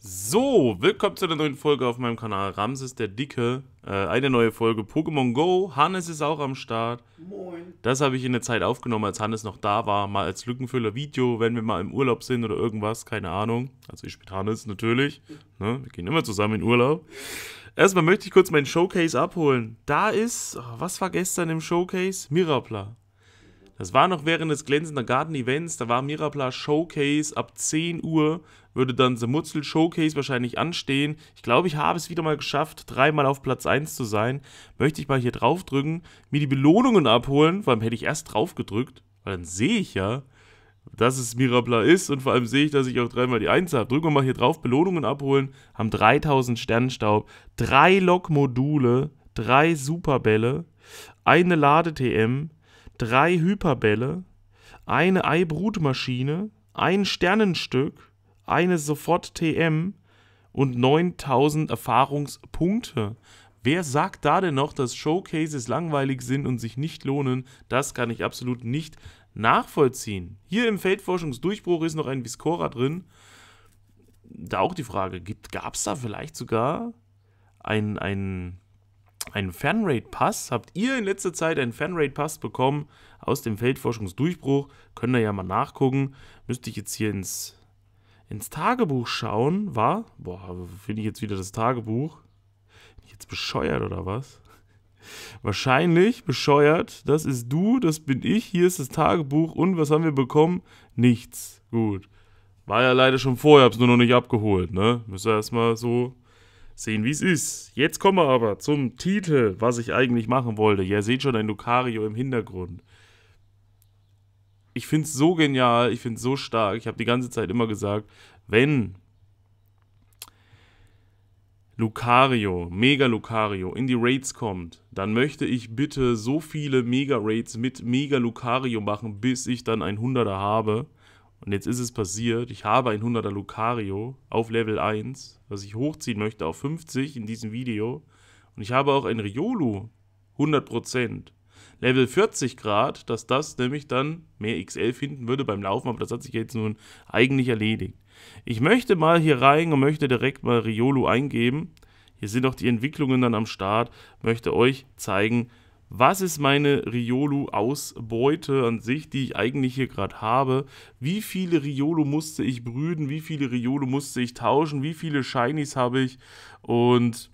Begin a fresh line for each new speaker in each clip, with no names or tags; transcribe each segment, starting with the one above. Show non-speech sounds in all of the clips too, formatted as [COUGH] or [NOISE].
So, willkommen zu einer neuen Folge auf meinem Kanal Ramses der Dicke. Äh, eine neue Folge Pokémon Go. Hannes ist auch am Start. Moin. Das habe ich in der Zeit aufgenommen, als Hannes noch da war. Mal als Lückenfüller-Video, wenn wir mal im Urlaub sind oder irgendwas. Keine Ahnung. Also ich spiele Hannes natürlich. Ne? Wir gehen immer zusammen in Urlaub. Erstmal möchte ich kurz meinen Showcase abholen. Da ist, oh, was war gestern im Showcase? Mirapla. Das war noch während des glänzenden Garten-Events, da war Mirapla Showcase ab 10 Uhr, würde dann The Mutzel Showcase wahrscheinlich anstehen. Ich glaube, ich habe es wieder mal geschafft, dreimal auf Platz 1 zu sein. Möchte ich mal hier drauf drücken, mir die Belohnungen abholen, vor allem hätte ich erst drauf gedrückt, weil dann sehe ich ja, dass es Mirapla ist und vor allem sehe ich, dass ich auch dreimal die 1 habe. Drücken wir mal hier drauf, Belohnungen abholen, haben 3000 Sternenstaub, drei Lokmodule, drei Superbälle, eine Lade-TM, drei Hyperbälle, eine ei ein Sternenstück, eine Sofort-TM und 9000 Erfahrungspunkte. Wer sagt da denn noch, dass Showcases langweilig sind und sich nicht lohnen? Das kann ich absolut nicht nachvollziehen. Hier im Feldforschungsdurchbruch ist noch ein Viscora drin. Da auch die Frage, gab es da vielleicht sogar ein, ein ein Fanrate-Pass. Habt ihr in letzter Zeit einen Fanrate-Pass bekommen aus dem Feldforschungsdurchbruch? Könnt ihr ja mal nachgucken. Müsste ich jetzt hier ins, ins Tagebuch schauen, war? Boah, finde ich jetzt wieder das Tagebuch. Bin ich jetzt bescheuert oder was? Wahrscheinlich bescheuert. Das ist du, das bin ich, hier ist das Tagebuch und was haben wir bekommen? Nichts. Gut. War ja leider schon vorher, hab's nur noch nicht abgeholt, ne? Müsste erstmal so sehen, wie es ist. Jetzt kommen wir aber zum Titel, was ich eigentlich machen wollte. Ihr seht schon ein Lucario im Hintergrund. Ich finde es so genial, ich finde es so stark. Ich habe die ganze Zeit immer gesagt, wenn Lucario, Mega Lucario in die Raids kommt, dann möchte ich bitte so viele Mega Raids mit Mega Lucario machen, bis ich dann ein 100er habe. Und jetzt ist es passiert. Ich habe ein 100er Lucario auf Level 1, was ich hochziehen möchte auf 50 in diesem Video. Und ich habe auch ein Riolu 100%. Level 40 Grad, dass das nämlich dann mehr XL finden würde beim Laufen, aber das hat sich jetzt nun eigentlich erledigt. Ich möchte mal hier rein und möchte direkt mal Riolu eingeben. Hier sind auch die Entwicklungen dann am Start. Möchte euch zeigen, was ist meine Riolu-Ausbeute an sich, die ich eigentlich hier gerade habe, wie viele Riolu musste ich brüden, wie viele Riolu musste ich tauschen, wie viele Shinies habe ich und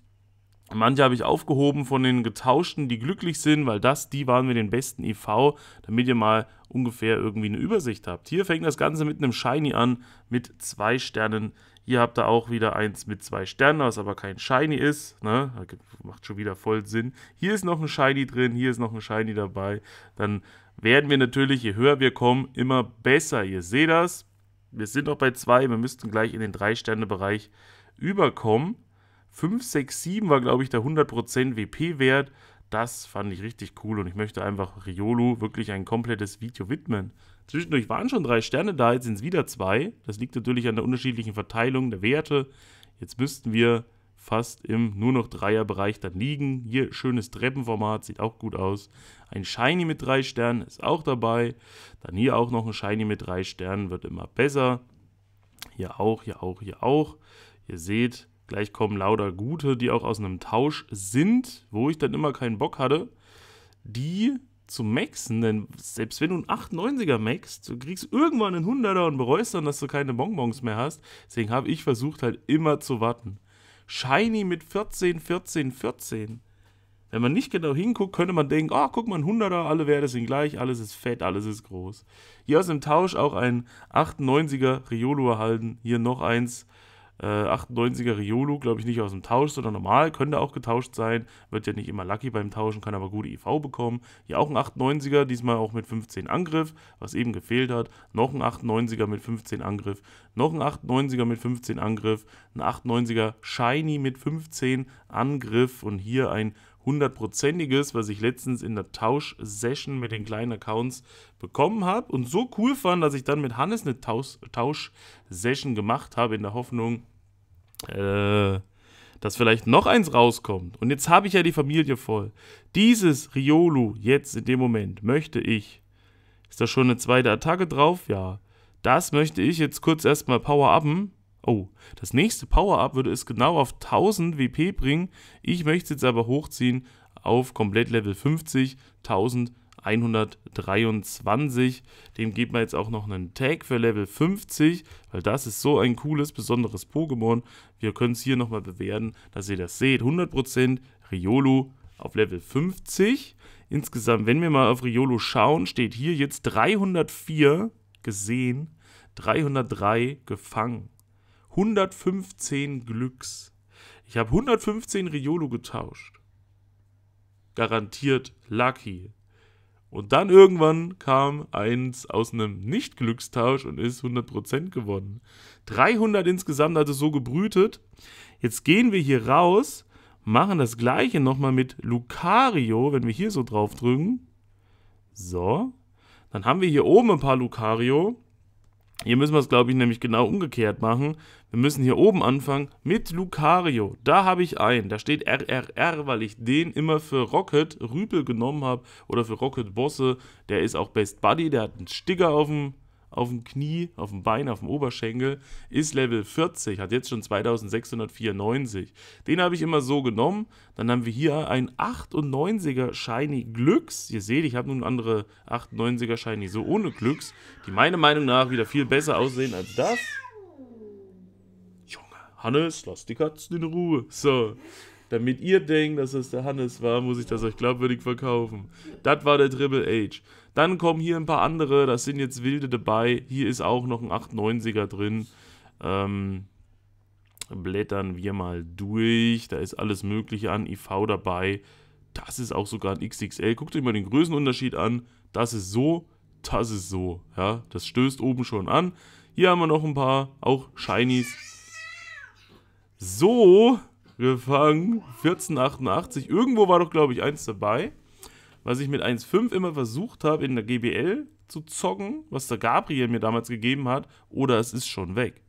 manche habe ich aufgehoben von den getauschten, die glücklich sind, weil das, die waren mit den besten IV, e damit ihr mal ungefähr irgendwie eine Übersicht habt. Hier fängt das Ganze mit einem Shiny an, mit zwei Sternen Ihr habt da auch wieder eins mit zwei Sternen, was aber kein Shiny ist. Ne? Macht schon wieder voll Sinn. Hier ist noch ein Shiny drin, hier ist noch ein Shiny dabei. Dann werden wir natürlich, je höher wir kommen, immer besser. Ihr seht das. Wir sind noch bei zwei. Wir müssten gleich in den Drei-Sterne-Bereich überkommen. 5, 6, 7 war, glaube ich, der 100% WP-Wert das fand ich richtig cool und ich möchte einfach Riolu wirklich ein komplettes Video widmen. Zwischendurch waren schon drei Sterne da, jetzt sind es wieder zwei. Das liegt natürlich an der unterschiedlichen Verteilung der Werte. Jetzt müssten wir fast im nur noch Dreierbereich dann liegen. Hier schönes Treppenformat, sieht auch gut aus. Ein Shiny mit drei Sternen ist auch dabei. Dann hier auch noch ein Shiny mit drei Sternen, wird immer besser. Hier auch, hier auch, hier auch. Ihr seht, Gleich kommen lauter gute, die auch aus einem Tausch sind, wo ich dann immer keinen Bock hatte, die zu maxen, denn selbst wenn du einen 98er maxst, du kriegst irgendwann einen 100er und bereust dann, dass du keine Bonbons mehr hast. Deswegen habe ich versucht halt immer zu warten. Shiny mit 14, 14, 14. Wenn man nicht genau hinguckt, könnte man denken, oh, guck mal, ein 100er, alle Werte sind gleich, alles ist fett, alles ist groß. Hier aus dem Tausch auch ein 98er Riolo erhalten, hier noch eins äh, 98er Riolu, glaube ich, nicht aus dem Tausch, sondern normal. Könnte auch getauscht sein. Wird ja nicht immer lucky beim Tauschen, kann aber gute IV bekommen. Hier auch ein 98er, diesmal auch mit 15 Angriff, was eben gefehlt hat. Noch ein 98er mit 15 Angriff. Noch ein 98er mit 15 Angriff. Ein 98er Shiny mit 15 Angriff. Und hier ein hundertprozentiges, was ich letztens in der Tausch-Session mit den kleinen Accounts bekommen habe und so cool fand, dass ich dann mit Hannes eine Tausch-Session gemacht habe, in der Hoffnung, äh, dass vielleicht noch eins rauskommt. Und jetzt habe ich ja die Familie voll. Dieses Riolu jetzt in dem Moment möchte ich. Ist da schon eine zweite Attacke drauf? Ja. Das möchte ich jetzt kurz erstmal power-upen. Oh, das nächste Power-Up würde es genau auf 1000 WP bringen. Ich möchte es jetzt aber hochziehen auf komplett Level 50, 1123. Dem geben wir jetzt auch noch einen Tag für Level 50, weil das ist so ein cooles, besonderes Pokémon. Wir können es hier nochmal bewerten, dass ihr das seht. 100% Riolu auf Level 50. Insgesamt, wenn wir mal auf Riolu schauen, steht hier jetzt 304 gesehen, 303 gefangen. 115 Glücks. Ich habe 115 Riolo getauscht. Garantiert Lucky. Und dann irgendwann kam eins aus einem Nicht-Glückstausch und ist 100% gewonnen. 300 insgesamt hat es so gebrütet. Jetzt gehen wir hier raus, machen das gleiche nochmal mit Lucario, wenn wir hier so drauf drücken. So. Dann haben wir hier oben ein paar Lucario. Hier müssen wir es, glaube ich, nämlich genau umgekehrt machen. Wir müssen hier oben anfangen mit Lucario. Da habe ich einen. Da steht RRR, weil ich den immer für Rocket Rüpel genommen habe oder für Rocket Bosse. Der ist auch Best Buddy. Der hat einen Sticker auf dem auf dem Knie, auf dem Bein, auf dem Oberschenkel, ist Level 40, hat jetzt schon 2694. Den habe ich immer so genommen. Dann haben wir hier ein 98er Shiny Glücks. Ihr seht, ich habe nun andere 98er Shiny so ohne Glücks, die meiner Meinung nach wieder viel besser aussehen als das. Junge, Hannes, lass die Katzen in Ruhe. So. Damit ihr denkt, dass das der Hannes war, muss ich das euch glaubwürdig verkaufen. Das war der Triple H. Dann kommen hier ein paar andere, das sind jetzt wilde dabei. Hier ist auch noch ein 890er drin. Ähm, blättern wir mal durch. Da ist alles Mögliche an IV dabei. Das ist auch sogar ein XXL. Guckt euch mal den Größenunterschied an. Das ist so, das ist so. Ja, das stößt oben schon an. Hier haben wir noch ein paar, auch Shinies. So, gefangen. 1488. Irgendwo war doch, glaube ich, eins dabei, was ich mit 1.5 immer versucht habe, in der GBL zu zocken, was der Gabriel mir damals gegeben hat. Oder es ist schon weg.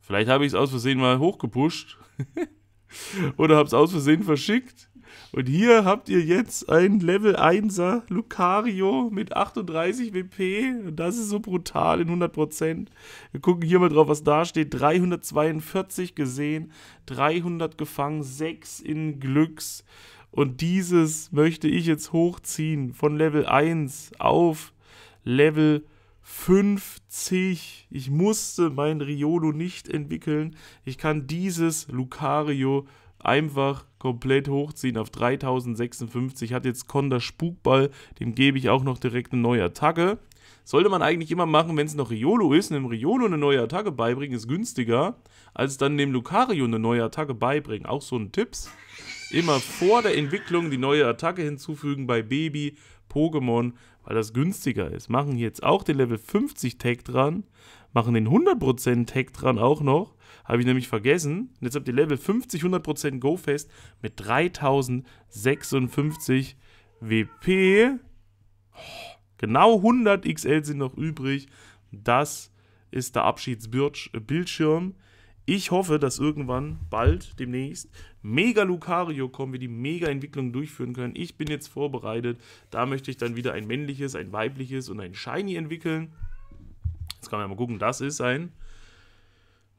Vielleicht habe ich es aus Versehen mal hochgepusht. [LAUGHS] oder habe es aus Versehen verschickt. Und hier habt ihr jetzt ein Level 1er Lucario mit 38 WP. Das ist so brutal in 100%. Wir gucken hier mal drauf, was da steht. 342 gesehen, 300 gefangen, 6 in Glücks. Und dieses möchte ich jetzt hochziehen von Level 1 auf Level 50. Ich musste mein Riolo nicht entwickeln. Ich kann dieses Lucario hochziehen einfach komplett hochziehen auf 3056. Hat jetzt Konda Spukball, dem gebe ich auch noch direkt eine neue Attacke. Sollte man eigentlich immer machen, wenn es noch Riolo ist, einem Riolo eine neue Attacke beibringen, ist günstiger, als dann dem Lucario eine neue Attacke beibringen. Auch so ein Tipps. Immer vor der Entwicklung die neue Attacke hinzufügen bei Baby, Pokémon, weil das günstiger ist. Machen jetzt auch den Level 50 Tag dran, machen den 100% Tag dran auch noch habe ich nämlich vergessen. Und jetzt habt ihr Level 50, 100% Go Fest mit 3056 WP. Genau 100 XL sind noch übrig. Das ist der Abschiedsbildschirm. Ich hoffe, dass irgendwann, bald, demnächst, Mega Lucario kommen, wir die Mega-Entwicklung durchführen können. Ich bin jetzt vorbereitet. Da möchte ich dann wieder ein männliches, ein weibliches und ein Shiny entwickeln. Jetzt kann man ja mal gucken, das ist ein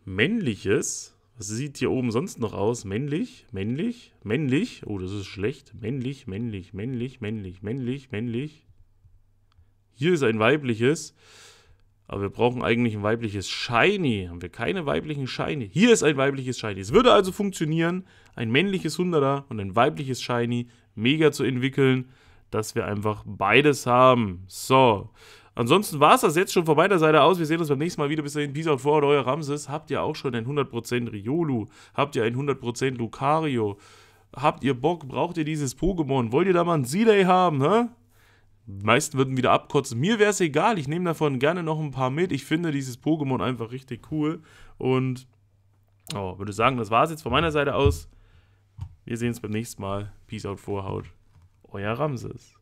männliches. Was sieht hier oben sonst noch aus? Männlich, männlich, männlich. Oh, das ist schlecht. Männlich, männlich, männlich, männlich, männlich, männlich. Hier ist ein weibliches. Aber wir brauchen eigentlich ein weibliches Shiny. Haben wir keine weiblichen Shiny? Hier ist ein weibliches Shiny. Es würde also funktionieren, ein männliches 100er und ein weibliches Shiny mega zu entwickeln, dass wir einfach beides haben. So, Ansonsten war es das jetzt schon von meiner Seite aus. Wir sehen uns beim nächsten Mal wieder. Bis dahin, Peace out for euer Ramses. Habt ihr auch schon ein 100% Riolu? Habt ihr ein 100% Lucario? Habt ihr Bock? Braucht ihr dieses Pokémon? Wollt ihr da mal ein Z-Day haben, hä? meisten würden wieder abkotzen. Mir wäre es egal, ich nehme davon gerne noch ein paar mit. Ich finde dieses Pokémon einfach richtig cool und oh, würde sagen, das war es jetzt von meiner Seite aus. Wir sehen uns beim nächsten Mal. Peace out, Vorhaut. Euer Ramses.